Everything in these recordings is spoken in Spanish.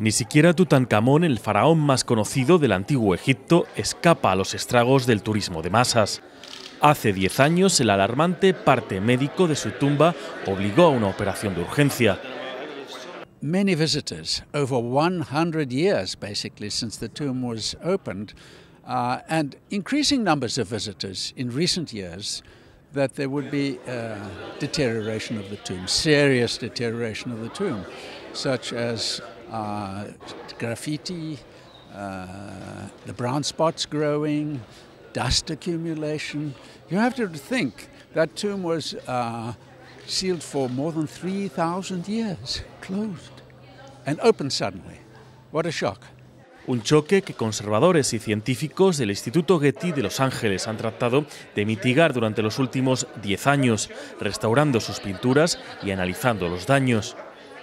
Ni siquiera Tutankamón, el faraón más conocido del antiguo Egipto, escapa a los estragos del turismo de masas. Hace 10 años, el alarmante parte médico de su tumba obligó a una operación de urgencia. Many visitors, over 100 years basically since the tomb was opened, uh, and increasing numbers of visitors in recent years, that there would be uh, deterioration of the tomb, serious deterioration of the tomb, such as uh, graffiti, uh, the brown spots growing, dust accumulation. You have to think that tomb was uh, sealed for more than 3,000 years, closed, and opened suddenly. What a shock. Un choque que conservadores y científicos del Instituto Getty de Los Ángeles han tratado de mitigar durante los últimos 10 años, restaurando sus pinturas y analizando los daños.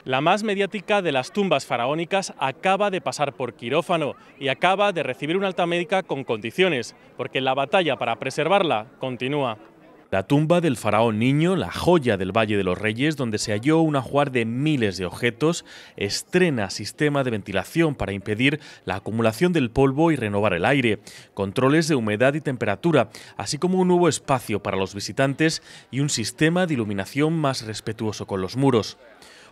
La más mediática de las tumbas faraónicas acaba de pasar por quirófano y acaba de recibir una alta médica con condiciones, porque la batalla para preservarla continúa. La tumba del faraón niño, la joya del Valle de los Reyes, donde se halló un ajuar de miles de objetos, estrena sistema de ventilación para impedir la acumulación del polvo y renovar el aire, controles de humedad y temperatura, así como un nuevo espacio para los visitantes y un sistema de iluminación más respetuoso con los muros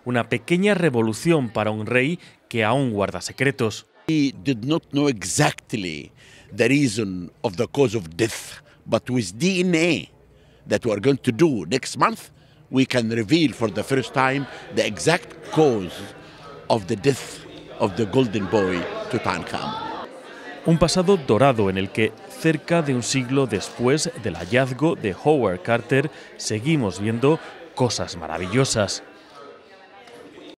una pequeña revolución para un rey que aún guarda secretos. He did not know exactly the reason of the cause of death, but with DNA that we are going to do next month, we can reveal for the first time the exact cause of the death of the golden boy Tutankhamun. Un pasado dorado en el que, cerca de un siglo después del hallazgo de Howard Carter, seguimos viendo cosas maravillosas.